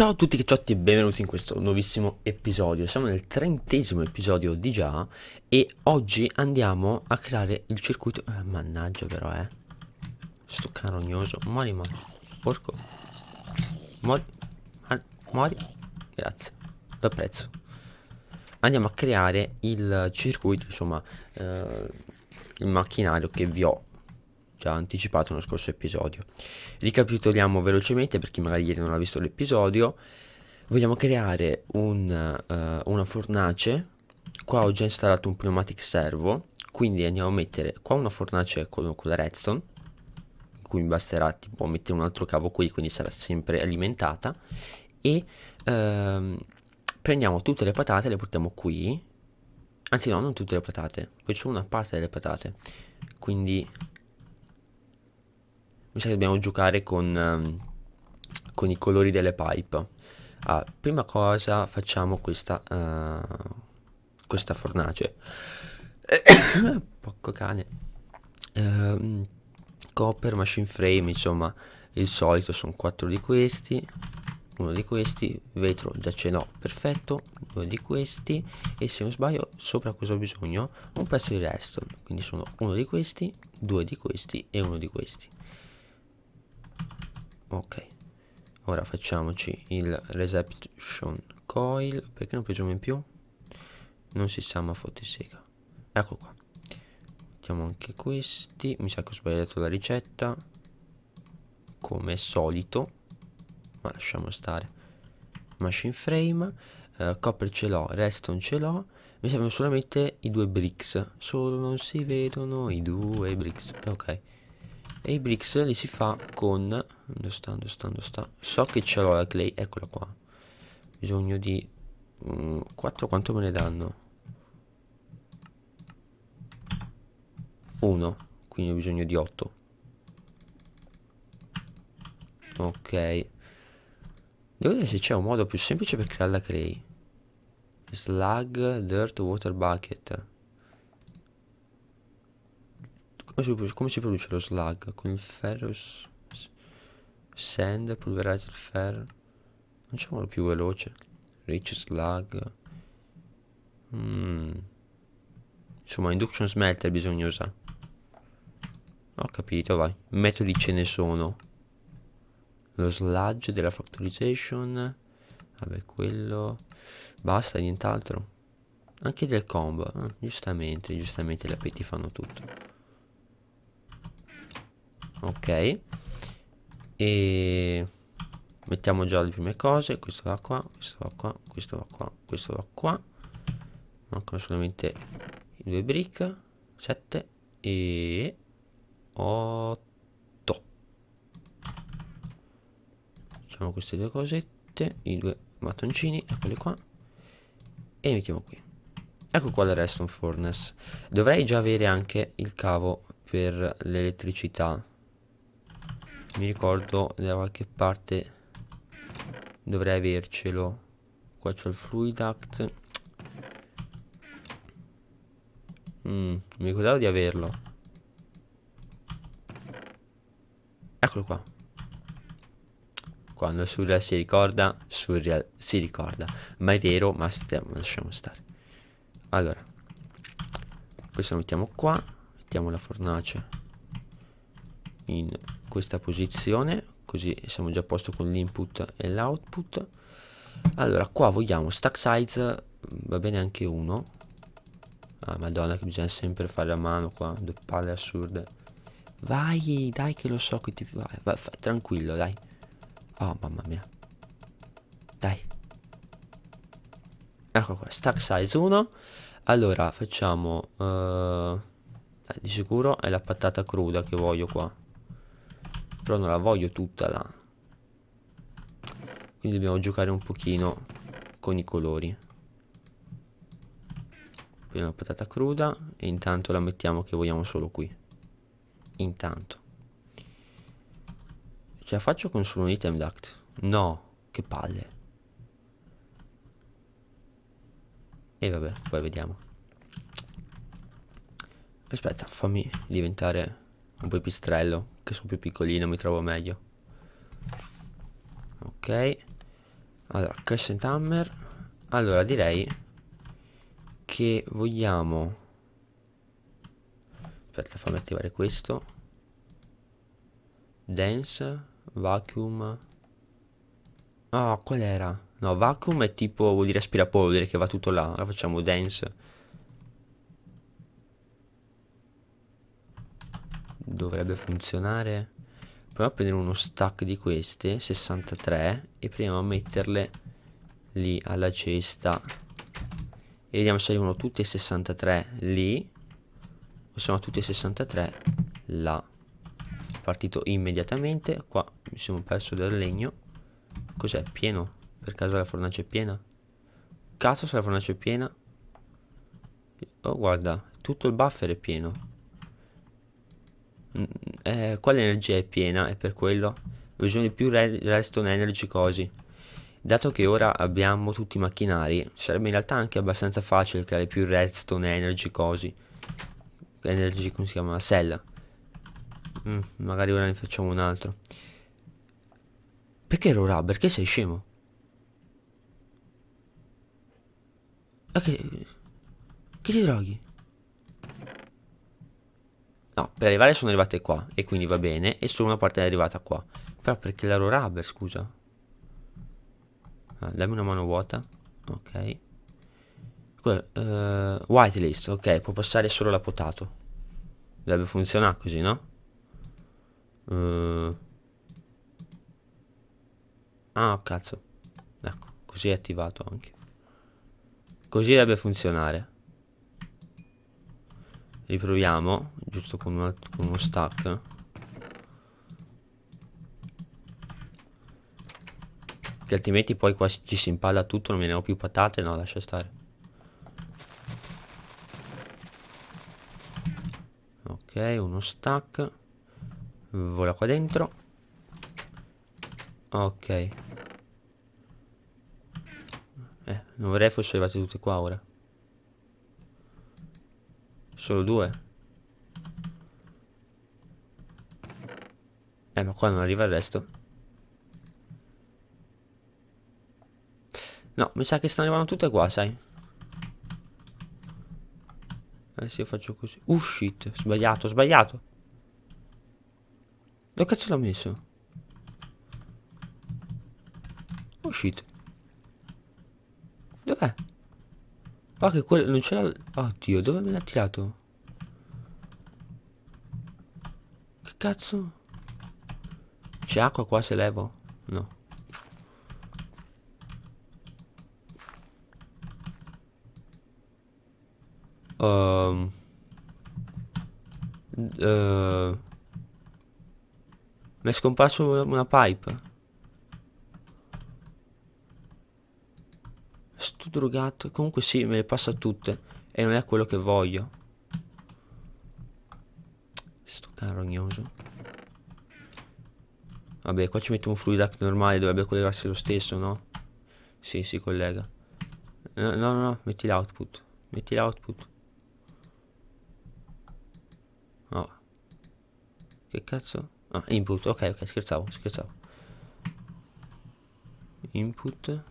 Ciao a tutti cicciotti e benvenuti in questo nuovissimo episodio. Siamo nel trentesimo episodio di già e oggi andiamo a creare il circuito... Eh, mannaggia però, eh. Sto carognoso. Muori, muori. Porco. Muori. Muori. Grazie. Lo apprezzo. Andiamo a creare il circuito, insomma, eh, il macchinario che vi ho già anticipato nello scorso episodio. Ricapitoliamo velocemente per chi magari ieri non ha visto l'episodio. Vogliamo creare un, uh, una fornace, qua ho già installato un pneumatic servo, quindi andiamo a mettere qua una fornace con, con la redstone, in cui mi basterà tipo mettere un altro cavo qui, quindi sarà sempre alimentata, e uh, prendiamo tutte le patate, le portiamo qui, anzi no, non tutte le patate, poi c'è una parte delle patate, quindi mi sa che dobbiamo giocare con, ehm, con i colori delle pipe. Ah, prima cosa facciamo questa, uh, questa fornace. Porco cane. Uh, copper, machine frame, insomma, il solito sono 4 di questi. Uno di questi, vetro già ce l'ho, perfetto, due di questi e se non sbaglio sopra cosa ho bisogno? Un pezzo di resto quindi sono uno di questi, due di questi e uno di questi ok ora facciamoci il reception coil perché non pregiamo in più non si sa ma fotti sega ecco qua mettiamo anche questi mi sa che ho sbagliato la ricetta come solito ma lasciamo stare machine frame uh, copper ce l'ho reston ce l'ho mi servono solamente i due bricks solo non si vedono i due bricks ok e i bricks li si fa con... Dove sta, dove sta, dove sta? So che ce l'ho la clay, eccola qua. Bisogno di... Um, mm, 4 quanto me ne danno? 1, quindi ho bisogno di 8. Ok. Devo vedere se c'è un modo più semplice per creare la clay. Slug, dirt, water bucket. Come si produce lo slag? Con il ferro Sand, polverizza il ferro Facciamolo più veloce Rich slag mm. Insomma induction smelter bisogna usare Ho capito vai Metodi ce ne sono Lo sludge della factorization Vabbè quello Basta nient'altro Anche del combo eh, Giustamente giustamente gli appeti fanno tutto ok e mettiamo già le prime cose questo va qua questo va qua questo va qua questo va qua mancano solamente due brick 7 e 8 facciamo queste due cosette i due mattoncini eccoli qua e li mettiamo qui ecco qua il redstone furnace dovrei già avere anche il cavo per l'elettricità mi ricordo da qualche parte dovrei avercelo qua c'è il fluidact mm, mi ricordavo di averlo eccolo qua quando Surreal si ricorda Surreal si ricorda ma è vero ma stiamo lasciamo stare allora questo lo mettiamo qua mettiamo la fornace in questa posizione così siamo già a posto con l'input e l'output allora qua vogliamo stack size mm, va bene anche uno ah madonna che bisogna sempre fare a mano qua due palle assurde vai dai che lo so che ti va, vai fai, tranquillo dai oh mamma mia dai ecco qua stack size 1 allora facciamo uh, di sicuro è la patata cruda che voglio qua però non la voglio tutta là. Quindi dobbiamo giocare un pochino con i colori. Poi una patata cruda e intanto la mettiamo che vogliamo solo qui. Intanto. Ce la faccio con solo un item duct? No, che palle. E vabbè, poi vediamo. Aspetta, fammi diventare un pipistrello che sono più piccolino, mi trovo meglio. Ok. Allora, Crescent Hammer. Allora, direi che vogliamo... Aspetta, fammi attivare questo. Dance, Vacuum. Ah, oh, qual era? No, Vacuum è tipo, vuol dire aspirapolvere che va tutto là. Allora facciamo Dance dovrebbe funzionare proviamo a prendere uno stack di queste 63 e proviamo a metterle lì alla cesta e vediamo se arrivano tutte e 63 lì o sono tutte e 63 là partito immediatamente qua mi sono perso del legno cos'è pieno per caso la fornace è piena cazzo se la fornace è piena oh guarda tutto il buffer è pieno Mm, eh, quale energia è piena e per quello bisogna più re- resto energy così. Dato che ora abbiamo tutti i macchinari, sarebbe in realtà anche abbastanza facile creare più redstone energy così. Energy, come si chiama? Cell. Mm, magari ora ne facciamo un altro. Perché Rora? Perché sei scemo? Ok. Che ti droghi? No, per arrivare sono arrivate qua e quindi va bene e solo una parte è arrivata qua. Però perché la loro rubber, scusa? Ah, dammi una mano vuota. Ok. Que uh, whitelist, ok, può passare solo la potato. Dovrebbe funzionare così, no? Uh. Ah, cazzo. Ecco, così è attivato anche. Così dovrebbe funzionare. Riproviamo, giusto con, una, con uno stack. Che altrimenti poi qua ci si impalla tutto, non me ne ho più patate, no, lascia stare. Ok, uno stack. Vola qua dentro. Ok. Eh, non vorrei fossero arrivate tutte qua ora. Solo due? Eh, ma qua non arriva il resto. No, mi sa che stanno arrivando tutte qua, sai. Adesso eh, io faccio così. Uh, shit. Sbagliato, sbagliato. Dove cazzo l'ho messo? Oh, shit. Dov'è? Ah, che quello non c'era... Oddio, dove me l'ha tirato? Che cazzo? C'è acqua qua se levo? No. Um. Uh. Mi è scomparso una pipe. drogato. Comunque sì, me le passa tutte. E non è quello che voglio. Sto carognoso. Vabbè, qua ci metto un fluidac normale, dovrebbe collegarsi lo stesso, no? Sì, si collega. No, no, no, metti l'output. Metti l'output. No. Che cazzo? Ah, input, ok, ok, scherzavo, scherzavo. Input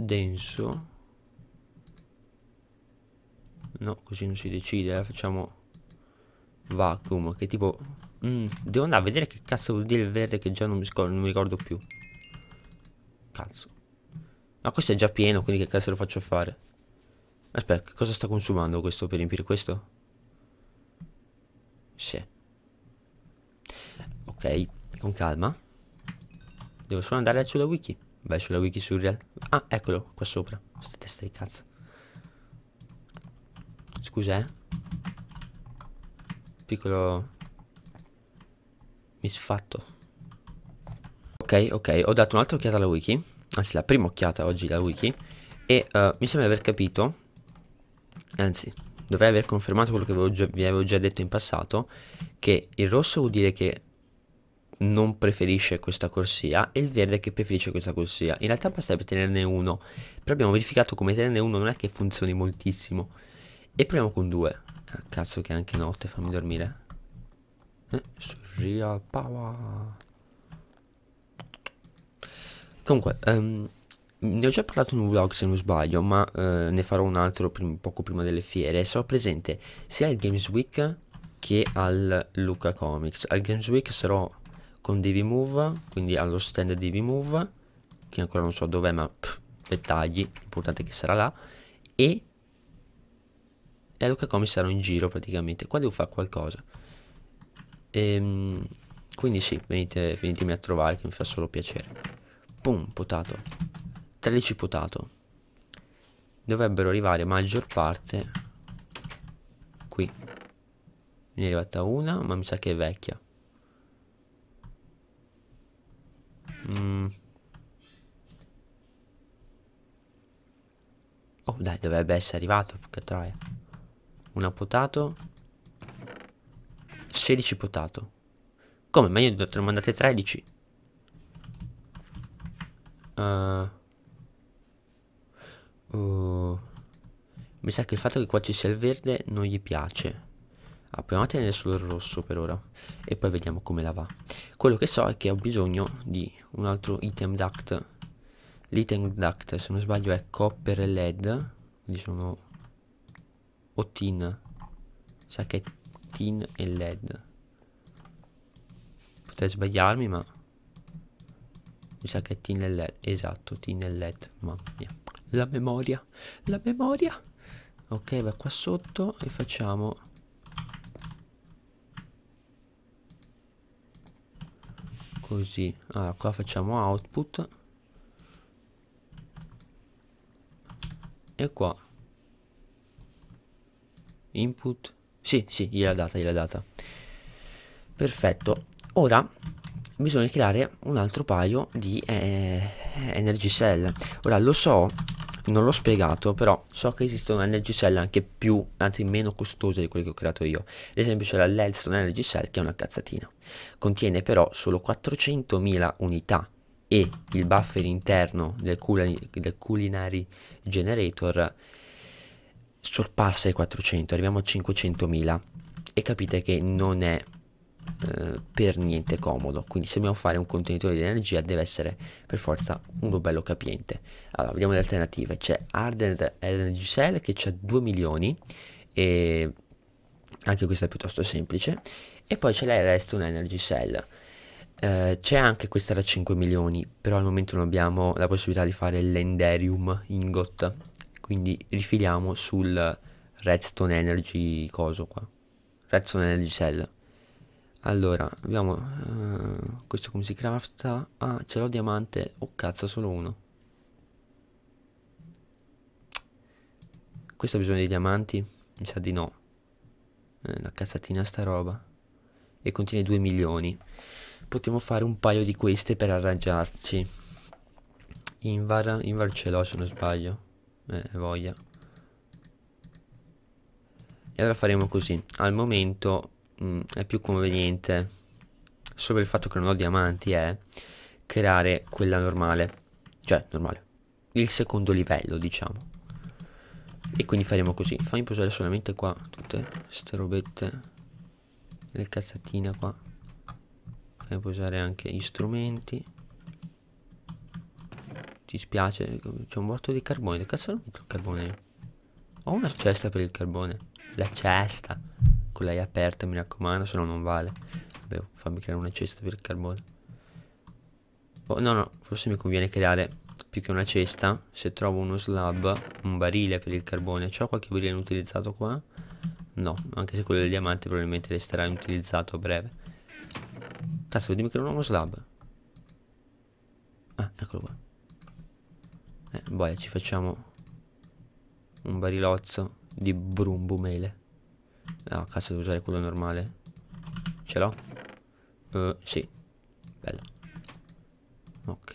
denso no così non si decide eh. facciamo vacuum che tipo mm, devo andare a vedere che cazzo vuol dire il verde che già non mi, scordo, non mi ricordo più cazzo ma questo è già pieno quindi che cazzo lo faccio fare aspetta che cosa sta consumando questo per riempire questo sì ok con calma devo solo andare sulla wiki Vai sulla wiki surreal. Ah, eccolo, qua sopra. Questa testa di cazzo. Scusa, eh. Piccolo misfatto. Ok, ok, ho dato un'altra occhiata alla wiki. Anzi, la prima occhiata oggi alla wiki. E uh, mi sembra di aver capito. Anzi, dovrei aver confermato quello che vi avevo già detto in passato. Che il rosso vuol dire che non preferisce questa corsia e il verde che preferisce questa corsia. In realtà basterebbe tenerne uno, però abbiamo verificato come tenerne uno non è che funzioni moltissimo. E proviamo con due. Ah, cazzo che è anche notte, fammi dormire. Eh, real power. Comunque, um, ne ho già parlato in un vlog se non sbaglio, ma uh, ne farò un altro prim poco prima delle fiere. Sarò presente sia al Games Week che al Luca Comics. Al Games Week sarò con dvmove, quindi allo stand dvmove, che ancora non so dov'è, ma pff, dettagli, l'importante è che sarà là, e e allora come sarò in giro praticamente qua devo fare qualcosa ehm, quindi sì venite, venitemi a trovare che mi fa solo piacere pum potato 13 potato dovrebbero arrivare maggior parte qui ne è arrivata una ma mi sa che è vecchia Mm. Oh dai, dovrebbe essere arrivato, che troia. Una potato. 16 potato. Come? Ma io ne ho mandate 13. Uh. Eh. Uh. Mi sa che il fatto che qua ci sia il verde non gli piace. Ah, proviamo a tenere solo il rosso per ora e poi vediamo come la va. Quello che so è che ho bisogno di un altro item duct. L'item duct, se non sbaglio, è copper e led, quindi sono o tin. Sa che è tin e led. Potrei sbagliarmi, ma mi sa che è tin e led. Esatto, tin e led. Mamma mia. La memoria, la memoria. Ok, va qua sotto e facciamo così allora qua facciamo output e qua input sì sì gliela data gliela data perfetto ora bisogna creare un altro paio di eh, energy cell ora lo so non l'ho spiegato, però so che esistono energy cell anche più, anzi meno costose di quelle che ho creato io. Ad esempio c'è la Lelstone Energy Cell che è una cazzatina. Contiene però solo 400.000 unità e il buffer interno del, culi del Culinary Generator sorpassa i 400, arriviamo a 500.000 e capite che non è eh, per niente comodo quindi se dobbiamo fare un contenitore di energia deve essere per forza uno bello capiente allora vediamo le alternative c'è Ardent Energy Cell che c'è 2 milioni e anche questa è piuttosto semplice e poi c'è la Reston Energy Cell eh, c'è anche questa da 5 milioni però al momento non abbiamo la possibilità di fare l'enderium ingot quindi rifiliamo sul redstone energy coso qua redstone energy cell allora, abbiamo uh, questo come si crafta? Ah, ce l'ho diamante. Oh cazzo, solo uno. Questo ha bisogno di diamanti? Mi sa di no. È eh, una cazzatina sta roba. E contiene 2 milioni. Potremmo fare un paio di queste per arrangiarci. Invar, Invar ce l'ho se non sbaglio. Eh, voglia. E allora faremo così. Al momento mh, mm, è più conveniente, solo il fatto che non ho diamanti, è creare quella normale, cioè normale, il secondo livello diciamo. E quindi faremo così, fammi posare solamente qua tutte queste robette, le cazzatine qua, fammi posare anche gli strumenti. Ti spiace, c'è un morto di carbone, cazzo non metto il carbone Ho una cesta per il carbone. La cesta con lei aperta, mi raccomando, se no non vale. Vabbè, fammi creare una cesta per il carbone. Oh, no, no, forse mi conviene creare più che una cesta. Se trovo uno slab, un barile per il carbone. C'ho qualche barile inutilizzato qua? No, anche se quello del diamante probabilmente resterà inutilizzato a breve. Cazzo, dimmi che non ho uno slab. Ah, eccolo qua. Eh, boia, ci facciamo un barilozzo di brumbumele. Ah, cazzo, devo usare quello normale. Ce l'ho? Uh, sì. Bello. Ok.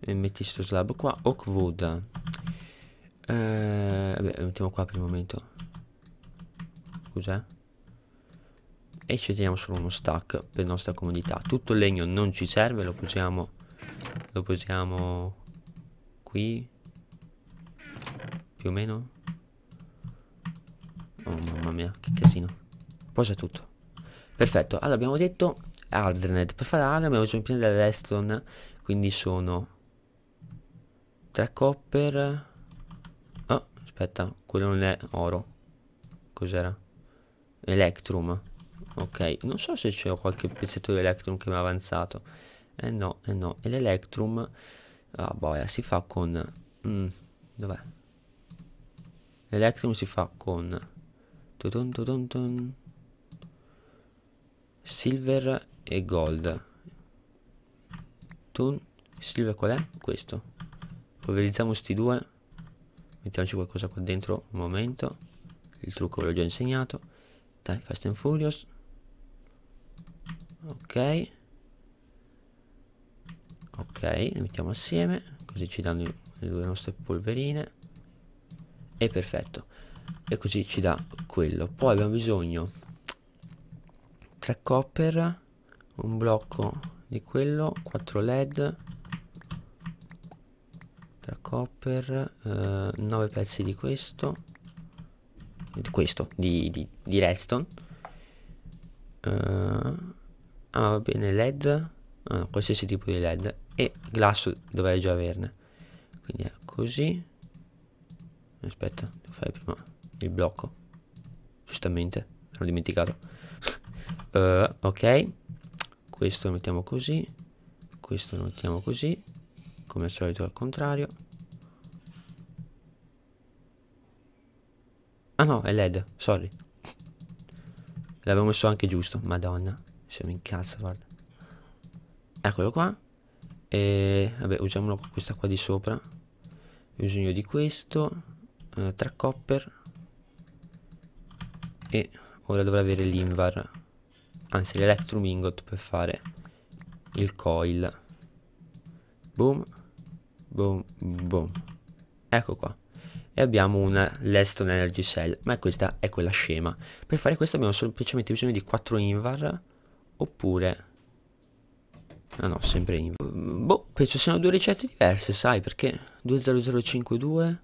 E metti sto slab qua. Oak wood. Eh, vabbè, mettiamo qua per il momento. Cos'è? E ci teniamo solo uno stack per nostra comodità. Tutto il legno non ci serve, lo possiamo... Lo possiamo... Qui. Più o meno mia, che casino. Posa tutto. Perfetto, allora abbiamo detto Alderned. Per fare Alderned abbiamo bisogno prima Redstone, quindi sono 3 copper. Oh, aspetta, quello non è oro. Cos'era? Electrum. Ok, non so se c'è qualche pezzetto di Electrum che mi ha avanzato. Eh no, eh no. E l'Electrum... Ah, oh, boia, si fa con... Mm, dov'è? L'Electrum si fa con dun dun dun. Silver e gold. Tun. Silver qual è? Questo. Polverizziamo sti due. Mettiamoci qualcosa qua dentro un momento. Il trucco ve l'ho già insegnato. Dai, Fast and Furious. Ok. Ok, li mettiamo assieme. Così ci danno le due nostre polverine. E perfetto e così ci dà quello poi abbiamo bisogno 3 copper un blocco di quello 4 led 3 copper eh, 9 pezzi di questo di questo di, di, di redstone eh, ah va bene led ah, qualsiasi tipo di led e glass dovrei già averne quindi è così aspetta devo fare prima il blocco. Giustamente, l'ho dimenticato. uh, ok, questo lo mettiamo così, questo lo mettiamo così, come al solito al contrario. Ah no, è LED, sorry. L'avevo messo anche giusto, madonna, siamo in cazzo guarda. Eccolo qua. E vabbè, usiamolo questa qua di sopra. Ho bisogno di questo. Eh, tre copper e ora dovrà avere l'invar, anzi l'electrum ingot per fare il coil. Boom, boom, boom. Ecco qua. E abbiamo una Leston Energy Cell, ma questa è quella scema. Per fare questo abbiamo semplicemente bisogno di 4 invar oppure... No, no, sempre invar. Boh, penso siano due ricette diverse, sai, perché 20052...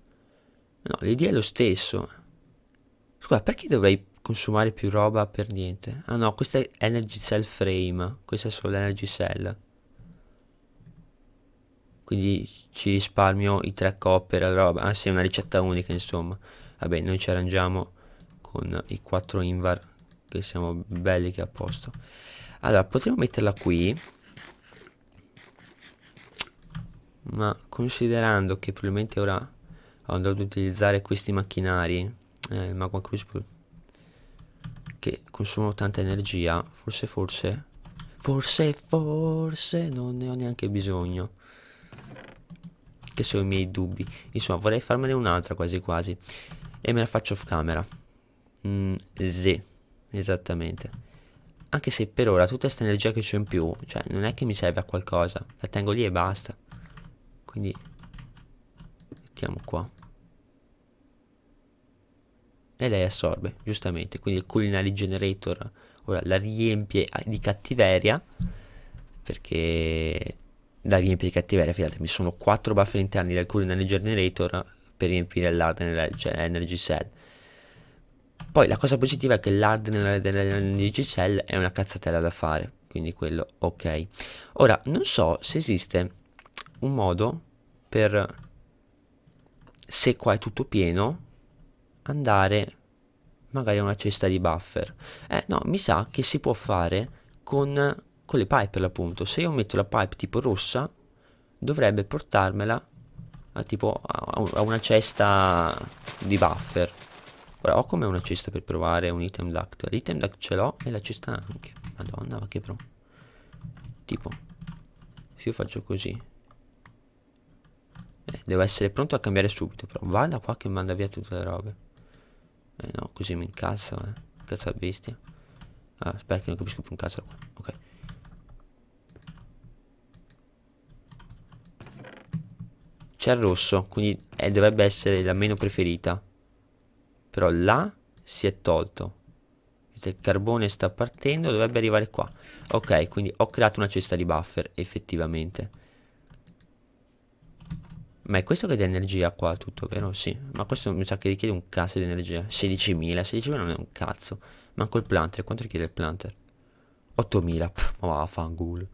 No, l'idea è lo stesso. Scusa, perché dovrei consumare più roba per niente. Ah no, questa è Energy Cell Frame, questa è solo Energy Cell. Quindi ci risparmio i tre copper la roba. Ah sì, è una ricetta unica insomma. Vabbè, noi ci arrangiamo con i quattro invar che siamo belli che a posto. Allora, potremmo metterla qui. Ma considerando che probabilmente ora andrò ad utilizzare questi macchinari, eh, il si può che consumano tanta energia, forse forse forse forse non ne ho neanche bisogno. Che sono i miei dubbi. Insomma, vorrei farmene un'altra quasi quasi e me la faccio off camera. Mm, sì, esattamente. Anche se per ora tutta questa energia che c'è in più, cioè non è che mi serve a qualcosa, la tengo lì e basta. Quindi mettiamo qua e lei assorbe, giustamente. Quindi il culinary generator ora la riempie ah, di cattiveria perché la riempie di cattiveria, fidatevi, sono quattro buffer interni del culinary generator per riempire l'hard cioè energy cell. Poi la cosa positiva è che l'hard Energy cell è una cazzatella da fare, quindi quello ok. Ora, non so se esiste un modo per se qua è tutto pieno andare magari a una cesta di buffer. Eh no, mi sa che si può fare con, con le pipe per l'appunto. Se io metto la pipe tipo rossa, dovrebbe portarmela a, tipo a, a una cesta di buffer. Ora ho come una cesta per provare un item duct. L'item duct ce l'ho e la cesta anche. Madonna, ma che pro. Tipo, se io faccio così. Eh, devo essere pronto a cambiare subito, però. Vada qua che manda via tutte le robe. Eh no, così mi incazzo, eh. Cazzo bestia. Ah, aspetta, non capisco più un cazzo qua. Ok. C'è il rosso, quindi eh, dovrebbe essere la meno preferita. Però là si è tolto. Il carbone sta partendo, dovrebbe arrivare qua. Ok, quindi ho creato una cesta di buffer, effettivamente. Ma è questo che dà energia qua tutto, vero? Sì. Ma questo mi sa che richiede un cazzo di energia. 16.000. 16.000 non è un cazzo. Manco il planter. Quanto richiede il planter? 8.000. Ma vaffanculo.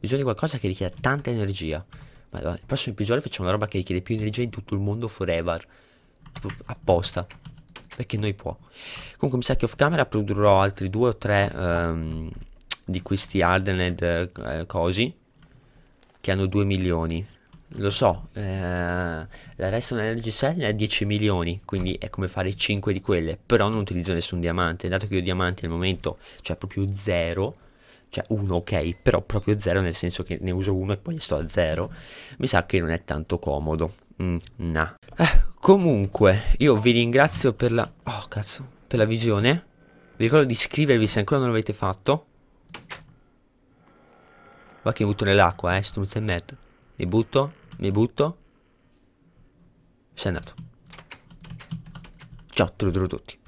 Bisogna qualcosa che richieda tanta energia. Ma il prossimo episodio facciamo una roba che richiede più energia in tutto il mondo forever. Tipo, apposta. Perché noi può. Comunque mi sa che off camera produrrò altri due o tre um, di questi hardened eh, cosi. Che hanno 2 milioni. Lo so, eh, la Redstone Energy Cell è 10 milioni, quindi è come fare 5 di quelle, però non utilizzo nessun diamante, dato che io diamanti al momento, cioè proprio zero, cioè uno ok, però proprio zero nel senso che ne uso uno e poi sto a zero, mi sa che non è tanto comodo, mm, nah. Eh, comunque, io vi ringrazio per la... oh cazzo, per la visione, vi ricordo di iscrivervi se ancora non l'avete fatto. Va che butto nell'acqua, eh, struzzo e mezzo. Li butto, mi butto. Sei andato. Ciao, trutturo tutti.